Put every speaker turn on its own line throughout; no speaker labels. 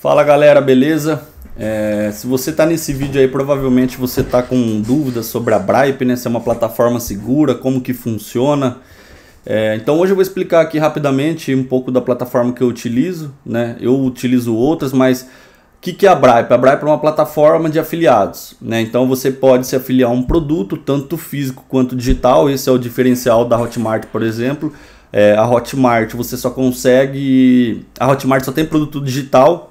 Fala galera, beleza? É, se você está nesse vídeo aí, provavelmente você está com dúvidas sobre a Bripe, né? Se é uma plataforma segura, como que funciona. É, então hoje eu vou explicar aqui rapidamente um pouco da plataforma que eu utilizo, né? Eu utilizo outras, mas o que, que é a Bripe? A Bripe é uma plataforma de afiliados, né? Então você pode se afiliar a um produto, tanto físico quanto digital. Esse é o diferencial da Hotmart, por exemplo. É, a Hotmart você só consegue... A Hotmart só tem produto digital,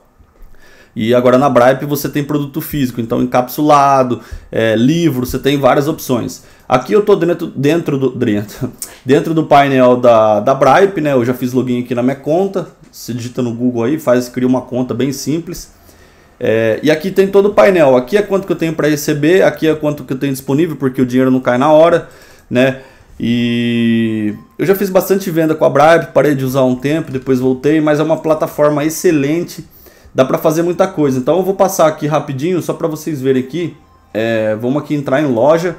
e agora na Bripe você tem produto físico, então encapsulado, é, livro, você tem várias opções. Aqui eu estou dentro, dentro, do, dentro, dentro do painel da, da Bripe, né? Eu já fiz login aqui na minha conta. você digita no Google aí, faz, cria uma conta bem simples. É, e aqui tem todo o painel. Aqui é quanto que eu tenho para receber, aqui é quanto que eu tenho disponível, porque o dinheiro não cai na hora, né? E eu já fiz bastante venda com a Bribe, parei de usar um tempo, depois voltei, mas é uma plataforma excelente dá para fazer muita coisa. Então eu vou passar aqui rapidinho, só para vocês verem aqui. É, vamos aqui entrar em loja.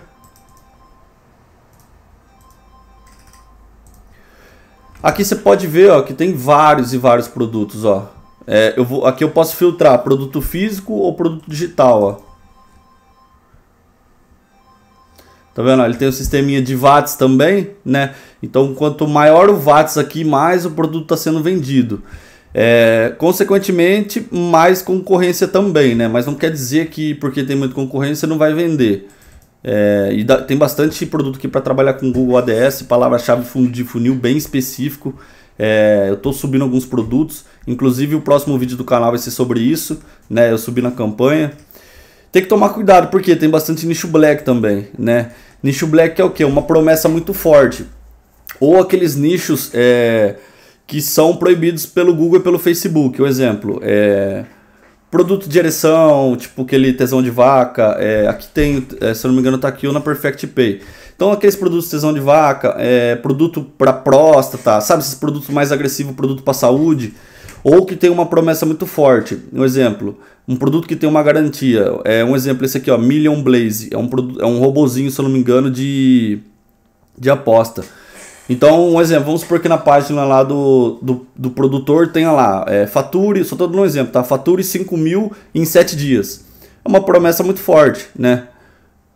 Aqui você pode ver ó, que tem vários e vários produtos. Ó. É, eu vou, aqui eu posso filtrar produto físico ou produto digital. Ó. Tá vendo? Ele tem o um sisteminha de watts também, né? Então, quanto maior o watts aqui, mais o produto está sendo vendido. É, consequentemente, mais concorrência também, né? Mas não quer dizer que porque tem muita concorrência não vai vender. É, e dá, tem bastante produto aqui para trabalhar com Google ADS, palavra-chave de funil bem específico. É, eu estou subindo alguns produtos, inclusive o próximo vídeo do canal vai ser sobre isso, né? Eu subi na campanha. Tem que tomar cuidado porque tem bastante nicho black também, né? Nicho black é o que? Uma promessa muito forte. Ou aqueles nichos é, que são proibidos pelo Google e pelo Facebook. O um exemplo é produto de ereção, tipo aquele tesão de vaca. É, aqui tem, é, se não me engano, tá aqui o na Perfect Pay. Então, aqueles produtos de tesão de vaca, é, produto para próstata, sabe? Esses produtos mais agressivos, produto para saúde. Ou que tem uma promessa muito forte. Um exemplo, um produto que tem uma garantia. É um exemplo esse aqui, ó, Million Blaze. É um, é um robozinho, se eu não me engano, de, de aposta então, um exemplo, vamos supor que na página lá do, do, do produtor tenha lá, é, fature, só estou dando um exemplo, tá? Fature 5 mil em 7 dias. É uma promessa muito forte, né?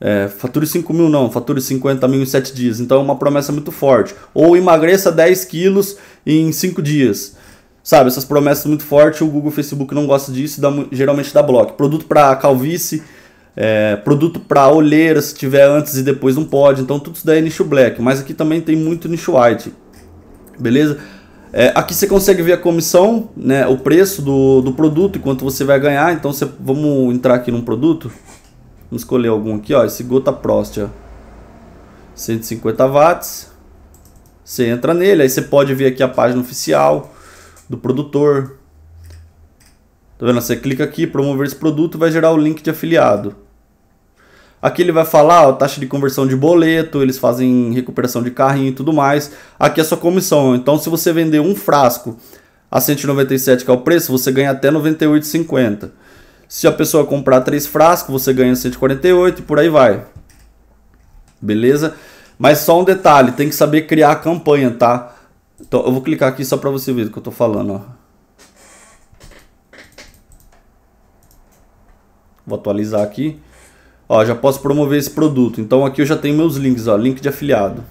É, fature 5 mil não, fature 50 mil em 7 dias. Então é uma promessa muito forte. Ou emagreça 10 quilos em 5 dias. Sabe, essas promessas muito fortes, o Google o Facebook não gosta disso, dá, geralmente dá bloco. Produto para calvície, é, produto para olheira, se tiver antes e depois não pode. Então tudo isso daí é nicho black. Mas aqui também tem muito nicho white. Beleza? É, aqui você consegue ver a comissão, né, o preço do, do produto e quanto você vai ganhar. Então você, vamos entrar aqui num produto. Vamos escolher algum aqui. Ó, esse Gota Prost. Ó. 150 watts. Você entra nele. Aí você pode ver aqui a página oficial do produtor. Tá vendo? Você clica aqui, promover esse produto, vai gerar o link de afiliado. Aqui ele vai falar ó, taxa de conversão de boleto, eles fazem recuperação de carrinho e tudo mais. Aqui é a sua comissão. Então, se você vender um frasco a 197, que é o preço, você ganha até 98,50. Se a pessoa comprar três frascos, você ganha 148 e por aí vai. Beleza? Mas só um detalhe, tem que saber criar a campanha, tá? Então, eu vou clicar aqui só para você ver o que eu tô falando, ó. Vou atualizar aqui. Ó, já posso promover esse produto. Então aqui eu já tenho meus links, ó, link de afiliado.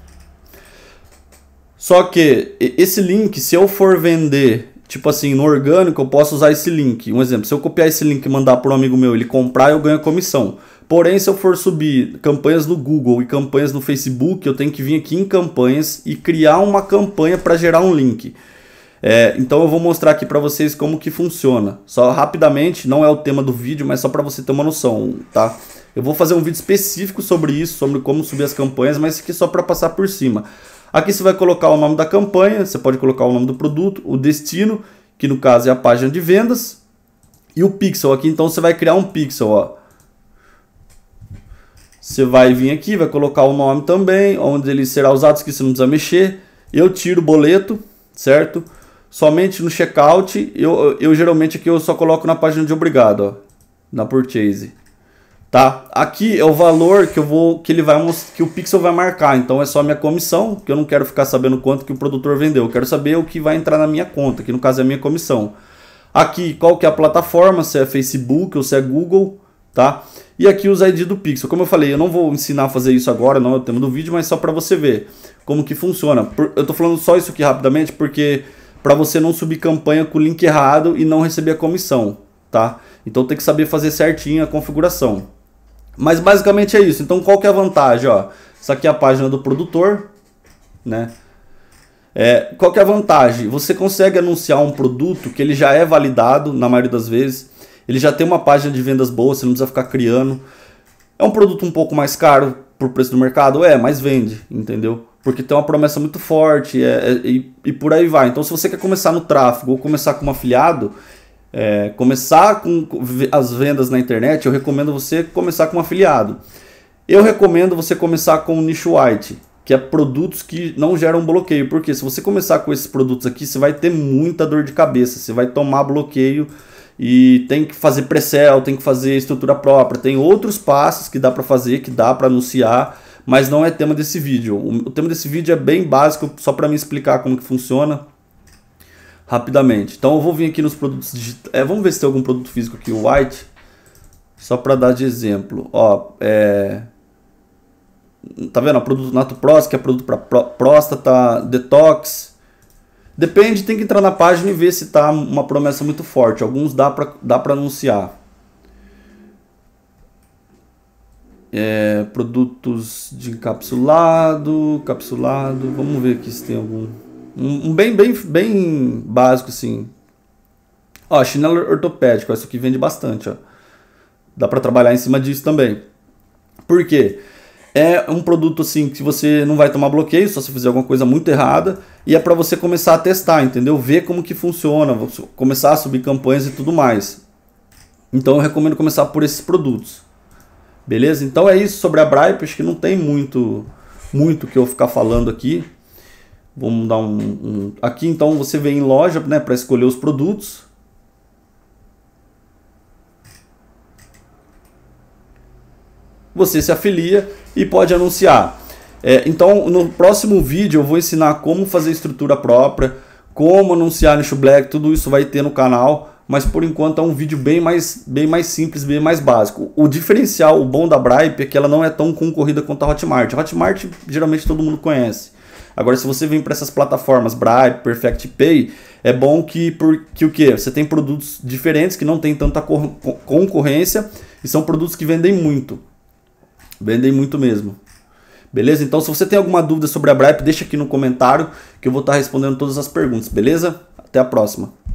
Só que esse link, se eu for vender, tipo assim, no orgânico, eu posso usar esse link. Um exemplo, se eu copiar esse link e mandar para um amigo meu, ele comprar, eu ganho comissão. Porém, se eu for subir campanhas no Google e campanhas no Facebook, eu tenho que vir aqui em campanhas e criar uma campanha para gerar um link. É, então eu vou mostrar aqui para vocês como que funciona. Só rapidamente, não é o tema do vídeo, mas só para você ter uma noção, tá? Eu vou fazer um vídeo específico sobre isso, sobre como subir as campanhas, mas aqui é só para passar por cima. Aqui você vai colocar o nome da campanha, você pode colocar o nome do produto, o destino, que no caso é a página de vendas, e o pixel aqui, então você vai criar um pixel, ó. Você vai vir aqui, vai colocar o nome também, onde ele será usado, que você não precisa mexer. Eu tiro o boleto, certo? somente no checkout, eu, eu geralmente aqui eu só coloco na página de obrigado, ó, na purchase. Tá? Aqui é o valor que eu vou que ele vai que o pixel vai marcar, então é só a minha comissão, que eu não quero ficar sabendo quanto que o produtor vendeu, eu quero saber o que vai entrar na minha conta, que no caso é a minha comissão. Aqui qual que é a plataforma, se é Facebook ou se é Google, tá? E aqui os ID do Pixel. Como eu falei, eu não vou ensinar a fazer isso agora, não é o tema do vídeo, mas só para você ver como que funciona. eu tô falando só isso aqui rapidamente porque para você não subir campanha com o link errado e não receber a comissão, tá? Então tem que saber fazer certinho a configuração. Mas basicamente é isso. Então qual que é a vantagem, ó? Isso aqui é a página do produtor, né? É, qual que é a vantagem? Você consegue anunciar um produto que ele já é validado na maioria das vezes. Ele já tem uma página de vendas boa, você não precisa ficar criando. É um produto um pouco mais caro pro preço do mercado, é, mas vende, entendeu? porque tem uma promessa muito forte é, é, e, e, por aí vai. Então, se você quer começar no tráfego ou começar como afiliado, é, começar com as vendas na internet, eu recomendo você começar como afiliado. Eu recomendo você começar com o nicho white, que é produtos que não geram bloqueio, porque se você começar com esses produtos aqui, você vai ter muita dor de cabeça, você vai tomar bloqueio e tem que fazer pré-sell, tem que fazer estrutura própria, tem outros passos que dá para fazer, que dá para anunciar mas não é tema desse vídeo. O tema desse vídeo é bem básico, só para me explicar como que funciona rapidamente. Então eu vou vir aqui nos produtos digitais. É, vamos ver se tem algum produto físico aqui, o white. Só para dar de exemplo. Ó, é... Tá vendo? o produto Nato que é produto para pró próstata, detox. Depende, tem que entrar na página e ver se tá uma promessa muito forte. Alguns dá para dá pra anunciar. É, produtos de encapsulado, encapsulado, Vamos ver aqui se tem algum. Um, um bem, bem, bem básico, assim. Ó, chinelo ortopédico. Isso aqui vende bastante, ó. Dá para trabalhar em cima disso também. Por quê? É um produto, assim, que você não vai tomar bloqueio, só se fizer alguma coisa muito errada. E é para você começar a testar, entendeu? Ver como que funciona, começar a subir campanhas e tudo mais. Então eu recomendo começar por esses produtos. Beleza? Então é isso sobre a Bripe, acho que não tem muito muito que eu ficar falando aqui. Vamos dar um, um... aqui então você vem em loja, né, para escolher os produtos. Você se afilia e pode anunciar. É, então, no próximo vídeo eu vou ensinar como fazer estrutura própria, como anunciar nicho black, tudo isso vai ter no canal mas por enquanto é um vídeo bem mais, bem mais simples, bem mais básico. O diferencial, o bom da Bripe é que ela não é tão concorrida quanto a Hotmart. A Hotmart geralmente todo mundo conhece. Agora, se você vem para essas plataformas Bripe, Perfect Pay, é bom que, por, que o que? Você tem produtos diferentes que não tem tanta co concorrência e são produtos que vendem muito. Vendem muito mesmo. Beleza? Então, se você tem alguma dúvida sobre a Bripe, deixa aqui no comentário que eu vou estar tá respondendo todas as perguntas, beleza? Até a próxima.